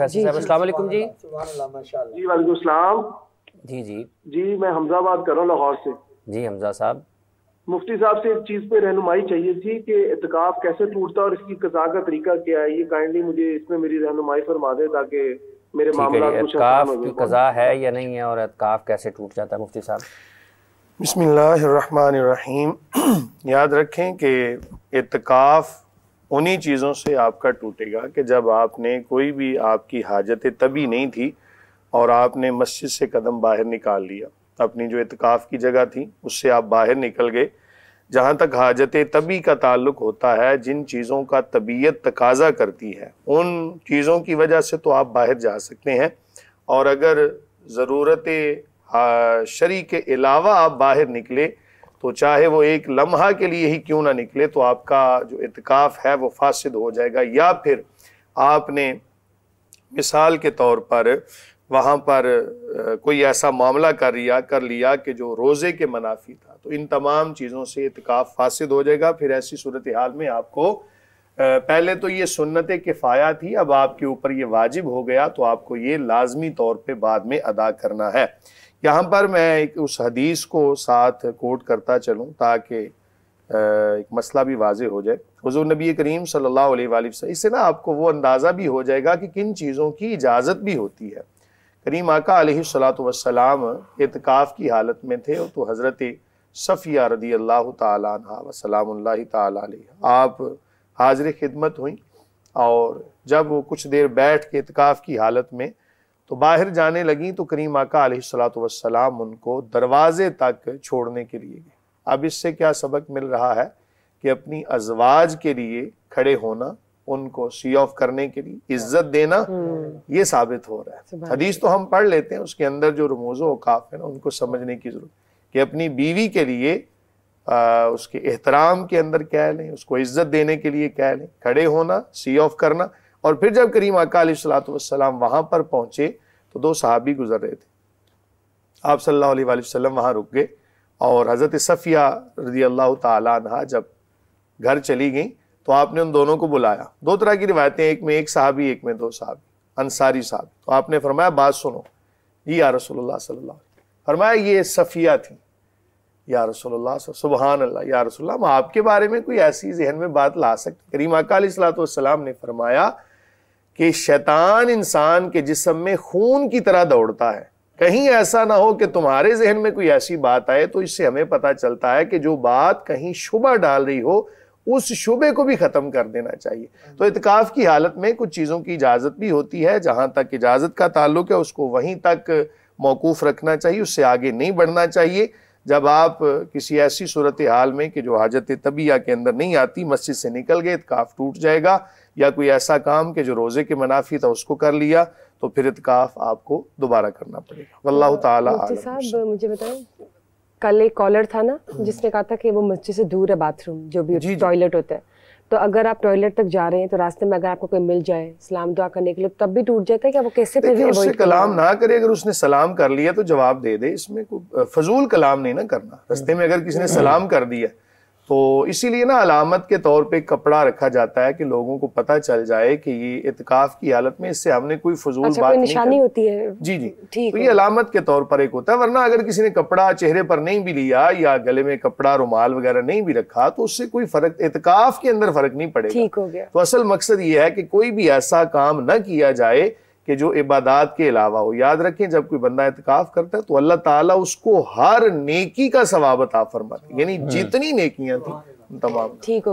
Professor साहब अस्सलाम जी जी वालेकुम सलाम जी जी जी मैं हमजा बात कर रहा हूँ लाहौर से जी हमजा साहब मुफ्ती साहब से एक चीज़ पे रहनुमाई चाहिए थी कि इतकाफ कैसे टूटता और इसकी कजा का तरीका क्या है ये काइंडली मुझे इसमें मेरी रहनुमाई फरमा दे ताकि मेरे मामला कजा है या नहीं है और इतकाफ कैसे टूट जाता है मुफ्ती साहब याद रखें कि इतकाफ़ उन्हीं चीज़ों से आपका टूटेगा कि जब आपने कोई भी आपकी हाजत तभी नहीं थी और आपने मस्जिद से कदम बाहर निकाल लिया अपनी जो इतकाफ़ की जगह थी उससे आप बाहर निकल गए जहाँ तक हाजत तबी का ताल्लुक होता है जिन चीज़ों का तबीयत तकाजा करती है उन चीज़ों की वजह से तो आप बाहर जा सकते हैं और अगर ज़रूरत शरी के अलावा आप बाहर निकले तो चाहे वो एक लम्हा के लिए ही क्यों ना निकले तो आपका जो इतकाफ़ है वो फासद हो जाएगा या फिर आपने मिसाल के तौर पर वहाँ पर कोई ऐसा मामला कर लिया कर लिया कि जो रोज़े के मनाफी था तो इन तमाम चीज़ों से इतकाफ़ फासद हो जाएगा फिर ऐसी सूरत हाल में आपको पहले तो ये सुन्नत किफ़ाया थी अब आपके ऊपर ये वाजिब हो गया तो आपको ये लाजमी तौर पे बाद में अदा करना है यहाँ पर मैं एक उस हदीस को साथ कोट करता चलूँ ताकि एक मसला भी वाजे हो जाए हजूर नबी करीम सल्ला वसम इससे ना आपको वो अंदाज़ा भी हो जाएगा कि किन चीज़ों की इजाज़त भी होती है करीम आका सलाम एतकाफ़ की हालत में थे तो हज़रत सफ़िया रदी अल्लाह तसलाम तब हाजिर खिदमत हुई और जब वो कुछ देर बैठ के इतकाफ़ की हालत में तो बाहर जाने लगी तो करीम आका सलाम उनको दरवाज़े तक छोड़ने के लिए गए अब इससे क्या सबक मिल रहा है कि अपनी अजवाज के लिए खड़े होना उनको सी ऑफ करने के लिए इज्जत देना हम्म। ये साबित हो रहा है हदीस तो हम पढ़ लेते हैं उसके अंदर जो रमोजो अवकाफ है ना उनको समझने की जरूरत कि अपनी बीवी के लिए आ, उसके एहतराम के अंदर क्या लें उसको इज्जत देने के लिए क्या लें खड़े होना सी ऑफ करना और फिर जब करीम अका वहां वहाँ पर पहुँचे तो दो साहबी गुजर रहे थे आप सल्लल्लाहु अलैहि वसल्लम रुक गए और हज़रत सफ़िया रजी अल्लाह तहा जब घर चली गई तो आपने उन दोनों को बुलाया दो तरह की रिवायतें एक में एक साहबी एक में दो साहबी अंसारी साहब तो आपने फरमाया बात सुनो जी या रसोल्ला सल्ला फरमाया ये सफ़िया थी या रसोल्ला सुबहान अल्लाह या रसोल्ला मैं आपके बारे में कोई ऐसी जहन में बात ला सकते करीम अकालसलाम ने फरमाया कि शैतान इंसान के जिसम में खून की तरह दौड़ता है कहीं ऐसा ना हो कि तुम्हारे जहन में कोई ऐसी बात आए तो इससे हमें पता चलता है कि जो बात कहीं शुबा डाल रही हो उस शुबे को भी ख़त्म कर देना चाहिए तो इतकाफ़ की हालत में कुछ चीज़ों की इजाज़त भी होती है जहां तक इजाज़त का ताल्लुक है उसको वहीं तक मौकूफ़ रखना चाहिए उससे आगे नहीं बढ़ना चाहिए जब आप किसी ऐसी सूरत हाल में कि जो हाजत तबिया के अंदर नहीं आती मस्जिद से निकल गए इतकाफ तो टूट जाएगा या कोई ऐसा काम कि जो रोज़े के मुनाफी था उसको कर लिया तो फिर इतकाफ आपको दोबारा करना पड़ेगा वल्लाह ताला मुझे बताएं कल एक कॉलर था ना हम्म। जिसने कहा था कि वो मस्जिद से दूर है बाथरूम जो भी टॉयलेट होता है तो अगर आप टॉयलेट तक जा रहे हैं तो रास्ते में अगर आपको कोई मिल जाए सलाम दुआ करने के लिए तो तब भी टूट जाता है क्या वो कैसे भी उससे कलाम ना करे अगर उसने सलाम कर लिया तो जवाब दे दे इसमें कोई फजूल कलाम नहीं ना करना रास्ते में अगर किसी ने सलाम कर दिया तो इसीलिए ना अलामत के तौर पे कपड़ा रखा जाता है कि लोगों को पता चल जाए कि ये इतकाफ की हालत में इससे हमने कोई फजूल अच्छा, बात कोई निशानी होती है जी जी ठीक तो ये अलामत के तौर पर एक होता है वरना अगर किसी ने कपड़ा चेहरे पर नहीं भी लिया या गले में कपड़ा रुमाल वगैरह नहीं भी रखा तो उससे कोई फर्क इतकाफ के अंदर फर्क नहीं पड़ेगा ठीक हो गया तो असल मकसद ये है कि कोई भी ऐसा काम न किया जाए कि जो इबादत के अलावा हो याद रखें जब कोई बंदा एहतिकाफ करता है तो अल्लाह ताला उसको हर नेकी का सवाब अता फरमाते यानी हाँ। जितनी नेकियां थी तमाम ठीक